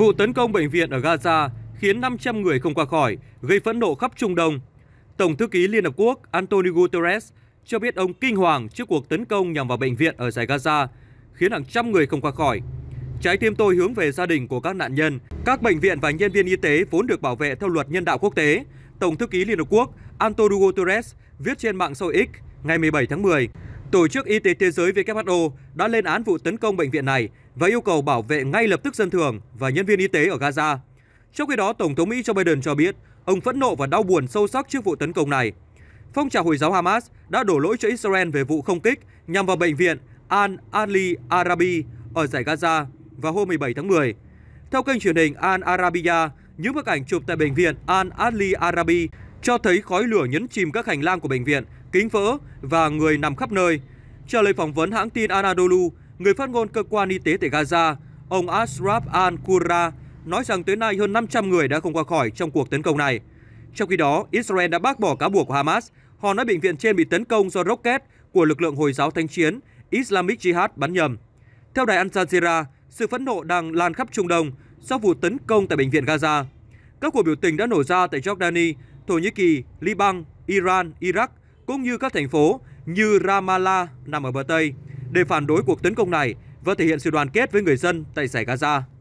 Vụ tấn công bệnh viện ở Gaza khiến 500 người không qua khỏi, gây phẫn nộ khắp Trung Đông. Tổng thư ký Liên Hợp Quốc Antonio Guterres cho biết ông kinh hoàng trước cuộc tấn công nhằm vào bệnh viện ở giải Gaza, khiến hàng trăm người không qua khỏi. Trái tim tôi hướng về gia đình của các nạn nhân, các bệnh viện và nhân viên y tế vốn được bảo vệ theo luật nhân đạo quốc tế. Tổng thư ký Liên Hợp Quốc Antonio Guterres viết trên mạng xã X ngày 17 tháng 10. Tổ chức Y tế Thế giới WHO đã lên án vụ tấn công bệnh viện này và yêu cầu bảo vệ ngay lập tức dân thường và nhân viên y tế ở Gaza. Trong khi đó, Tổng thống Mỹ Joe Biden cho biết ông phẫn nộ và đau buồn sâu sắc trước vụ tấn công này. Phong trào Hồi giáo Hamas đã đổ lỗi cho Israel về vụ không kích nhằm vào bệnh viện Al-Ali Arabi ở giải Gaza vào hôm 17 tháng 10. Theo kênh truyền hình Al-Arabiya, những bức ảnh chụp tại bệnh viện Al-Ali Arabi cho thấy khói lửa nhấn chìm các hành lang của bệnh viện, kính vỡ và người nằm khắp nơi. Trả lời phỏng vấn hãng tin Anadolu, người phát ngôn cơ quan y tế tại Gaza, ông Ashraf al-Qura nói rằng tới nay hơn 500 người đã không qua khỏi trong cuộc tấn công này. Trong khi đó, Israel đã bác bỏ cáo buộc của Hamas. Họ nói bệnh viện trên bị tấn công do rocket của lực lượng Hồi giáo Thánh Chiến Islamic Jihad bắn nhầm. Theo đài Al Jazeera, sự phẫn nộ đang lan khắp Trung Đông sau vụ tấn công tại bệnh viện Gaza. Các cuộc biểu tình đã nổ ra tại Jordani Thổ Nhĩ Kỳ, Liban, Iran, Iraq cũng như các thành phố như Ramallah nằm ở bờ Tây để phản đối cuộc tấn công này và thể hiện sự đoàn kết với người dân tại giải Gaza.